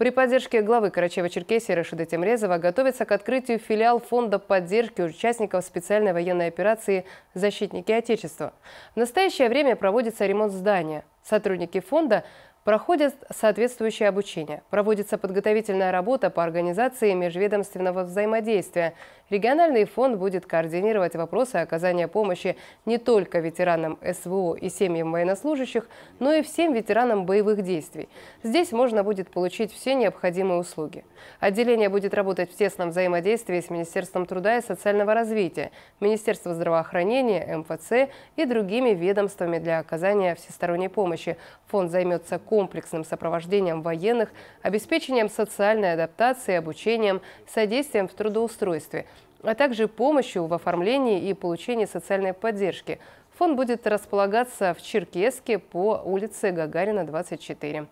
При поддержке главы Карачева-Черкесии Рашида Темрезова готовится к открытию филиал фонда поддержки участников специальной военной операции «Защитники Отечества». В настоящее время проводится ремонт здания. Сотрудники фонда проходят соответствующее обучение. Проводится подготовительная работа по организации межведомственного взаимодействия. Региональный фонд будет координировать вопросы оказания помощи не только ветеранам СВО и семьям военнослужащих, но и всем ветеранам боевых действий. Здесь можно будет получить все необходимые услуги. Отделение будет работать в тесном взаимодействии с Министерством труда и социального развития, Министерством здравоохранения, МФЦ и другими ведомствами для оказания всесторонней помощи. Фонд займется комплексным сопровождением военных, обеспечением социальной адаптации, обучением, содействием в трудоустройстве, а также помощью в оформлении и получении социальной поддержки. Фонд будет располагаться в Черкеске по улице Гагарина, 24.